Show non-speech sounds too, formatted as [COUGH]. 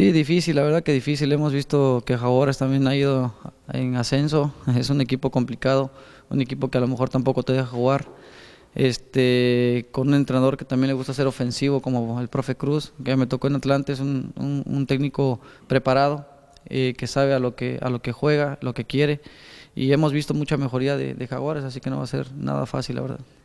Sí, difícil, la verdad que difícil. Hemos visto que Jaguares también ha ido en ascenso. [LAUGHS] Es un equipo complicado, un equipo que a lo mejor tampoco te deja jugar. Este, con un entrenador que también le gusta ser ofensivo, como el profe Cruz, que me tocó en Atlante, es un, técnico preparado, eh, que sabe a lo que, a lo que juega, lo que quiere. Y hemos visto mucha mejoría de Jaguares, así que no va a ser nada fácil, la verdad.